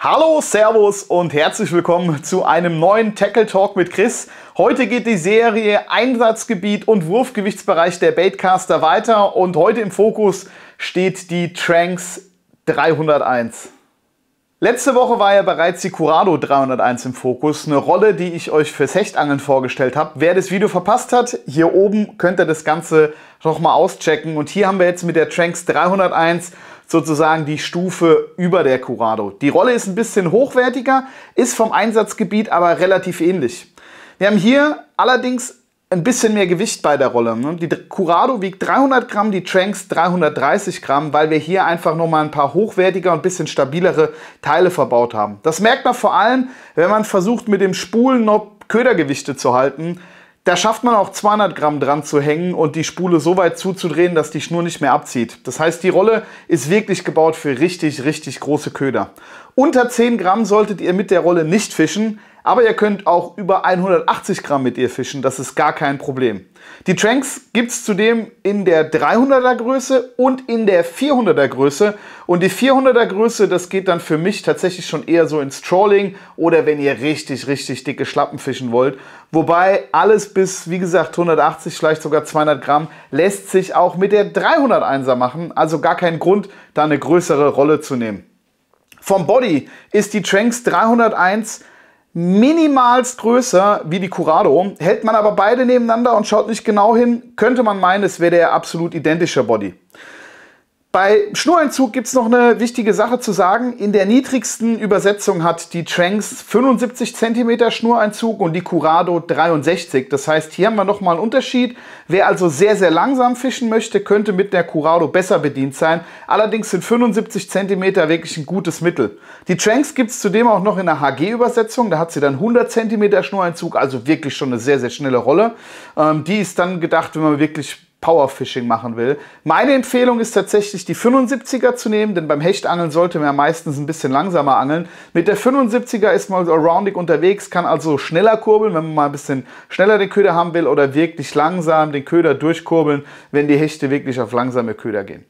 Hallo, Servus und herzlich willkommen zu einem neuen Tackle Talk mit Chris. Heute geht die Serie Einsatzgebiet und Wurfgewichtsbereich der Baitcaster weiter und heute im Fokus steht die Tranks 301. Letzte Woche war ja bereits die Curado 301 im Fokus, eine Rolle, die ich euch fürs Hechtangeln vorgestellt habe. Wer das Video verpasst hat, hier oben könnt ihr das Ganze nochmal auschecken und hier haben wir jetzt mit der Tranks 301 sozusagen die Stufe über der Curado. Die Rolle ist ein bisschen hochwertiger, ist vom Einsatzgebiet aber relativ ähnlich. Wir haben hier allerdings ein bisschen mehr Gewicht bei der Rolle. Ne? Die Curado wiegt 300 Gramm, die Tranks 330 Gramm, weil wir hier einfach nochmal ein paar hochwertiger und bisschen stabilere Teile verbaut haben. Das merkt man vor allem, wenn man versucht, mit dem Spulen noch Ködergewichte zu halten, da schafft man auch 200 Gramm dran zu hängen und die Spule so weit zuzudrehen, dass die Schnur nicht mehr abzieht. Das heißt, die Rolle ist wirklich gebaut für richtig, richtig große Köder. Unter 10 Gramm solltet ihr mit der Rolle nicht fischen, aber ihr könnt auch über 180 Gramm mit ihr fischen, das ist gar kein Problem. Die Tranks gibt es zudem in der 300er Größe und in der 400er Größe und die 400er Größe, das geht dann für mich tatsächlich schon eher so ins Trolling oder wenn ihr richtig, richtig dicke Schlappen fischen wollt. Wobei alles bis, wie gesagt, 180, vielleicht sogar 200 Gramm lässt sich auch mit der 301er machen, also gar kein Grund, da eine größere Rolle zu nehmen. Vom Body ist die Tranks 301 minimalst größer wie die Curado. Hält man aber beide nebeneinander und schaut nicht genau hin, könnte man meinen, es wäre der absolut identische Body. Bei Schnurreinzug gibt es noch eine wichtige Sache zu sagen. In der niedrigsten Übersetzung hat die Tranks 75 cm Schnureinzug und die Curado 63. Das heißt, hier haben wir nochmal einen Unterschied. Wer also sehr, sehr langsam fischen möchte, könnte mit der Curado besser bedient sein. Allerdings sind 75 cm wirklich ein gutes Mittel. Die Tranks gibt es zudem auch noch in der HG-Übersetzung. Da hat sie dann 100 cm Schnureinzug, also wirklich schon eine sehr, sehr schnelle Rolle. Ähm, die ist dann gedacht, wenn man wirklich Powerfishing machen will. Meine Empfehlung ist tatsächlich, die 75er zu nehmen, denn beim Hechtangeln sollte man ja meistens ein bisschen langsamer angeln. Mit der 75er ist man allroundig unterwegs, kann also schneller kurbeln, wenn man mal ein bisschen schneller den Köder haben will oder wirklich langsam den Köder durchkurbeln, wenn die Hechte wirklich auf langsame Köder gehen.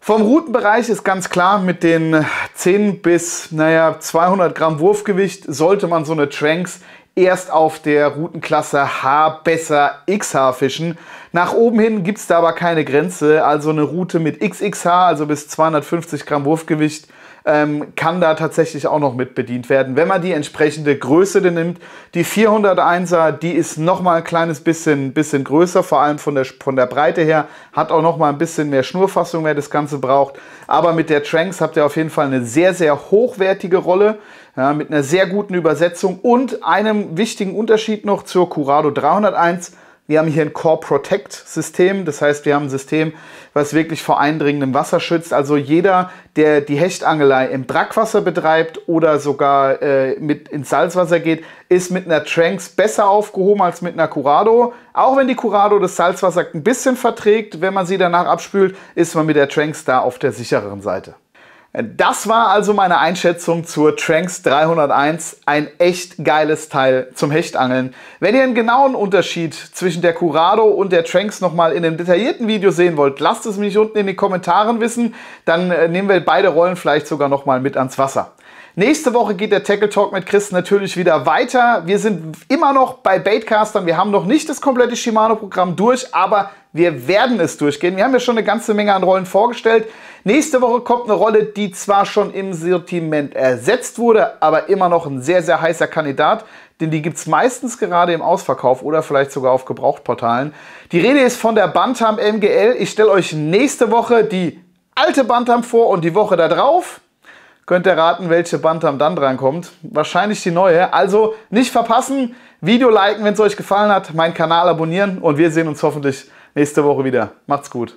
Vom Routenbereich ist ganz klar, mit den 10 bis naja, 200 Gramm Wurfgewicht sollte man so eine Tranks erst auf der Routenklasse H besser XH fischen. Nach oben hin gibt es da aber keine Grenze, also eine Route mit XXH, also bis 250 Gramm Wurfgewicht, ähm, kann da tatsächlich auch noch mit bedient werden, wenn man die entsprechende Größe denn nimmt. Die 401er, die ist nochmal ein kleines bisschen, bisschen größer, vor allem von der, von der Breite her, hat auch nochmal ein bisschen mehr Schnurfassung, wer das Ganze braucht. Aber mit der Tranks habt ihr auf jeden Fall eine sehr, sehr hochwertige Rolle ja, mit einer sehr guten Übersetzung und einem wichtigen Unterschied noch zur Curado 301. Wir haben hier ein Core Protect System, das heißt, wir haben ein System, was wirklich vor eindringendem Wasser schützt. Also jeder, der die Hechtangelei im Brackwasser betreibt oder sogar äh, mit ins Salzwasser geht, ist mit einer Tranks besser aufgehoben als mit einer Curado. Auch wenn die Curado das Salzwasser ein bisschen verträgt, wenn man sie danach abspült, ist man mit der Tranks da auf der sichereren Seite. Das war also meine Einschätzung zur Tranks 301. Ein echt geiles Teil zum Hechtangeln. Wenn ihr einen genauen Unterschied zwischen der Curado und der Tranks nochmal in einem detaillierten Video sehen wollt, lasst es mich unten in den Kommentaren wissen. Dann äh, nehmen wir beide Rollen vielleicht sogar nochmal mit ans Wasser. Nächste Woche geht der Tackle Talk mit Chris natürlich wieder weiter. Wir sind immer noch bei Baitcastern. Wir haben noch nicht das komplette Shimano-Programm durch, aber wir werden es durchgehen. Wir haben ja schon eine ganze Menge an Rollen vorgestellt. Nächste Woche kommt eine Rolle, die zwar schon im Sortiment ersetzt wurde, aber immer noch ein sehr, sehr heißer Kandidat, denn die gibt es meistens gerade im Ausverkauf oder vielleicht sogar auf Gebrauchtportalen. Die Rede ist von der Bantam MGL. Ich stelle euch nächste Woche die alte Bantam vor und die Woche darauf Könnt ihr raten, welche Bantam dann dran kommt? Wahrscheinlich die neue. Also nicht verpassen, Video liken, wenn es euch gefallen hat, meinen Kanal abonnieren und wir sehen uns hoffentlich nächste Woche wieder. Macht's gut.